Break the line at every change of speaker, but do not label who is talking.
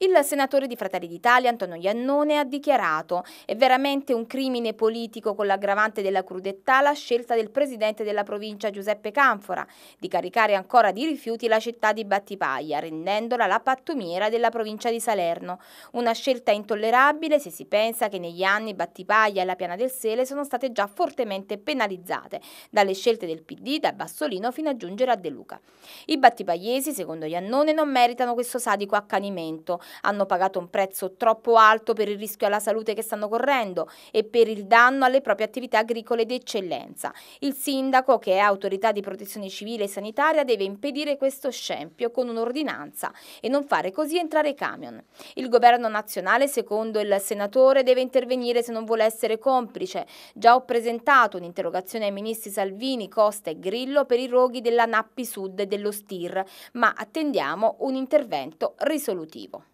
Il senatore di Fratelli d'Italia Antonio Iannone ha dichiarato è veramente un crimine politico con l'aggravante della crudeltà la scelta del presidente della provincia Giuseppe Canfora di caricare ancora di rifiuti la città di Battipaglia rendendola la pattumiera della provincia di Salerno. Una scelta intollerabile se si pensa che negli anni Battipaglia e la Piana del Sele sono state già fortemente penalizzate dalle scelte del PD da Bassolino fino a giungere a De Luca. I battipagliesi secondo Iannone non meritano questo sadico accanimento hanno pagato un prezzo troppo alto per il rischio alla salute che stanno correndo e per il danno alle proprie attività agricole d'eccellenza. Il sindaco, che è autorità di protezione civile e sanitaria, deve impedire questo scempio con un'ordinanza e non fare così entrare camion. Il governo nazionale, secondo il senatore, deve intervenire se non vuole essere complice. Già ho presentato un'interrogazione ai ministri Salvini, Costa e Grillo per i roghi della Nappi Sud e dello STIR, ma attendiamo un intervento risolutivo.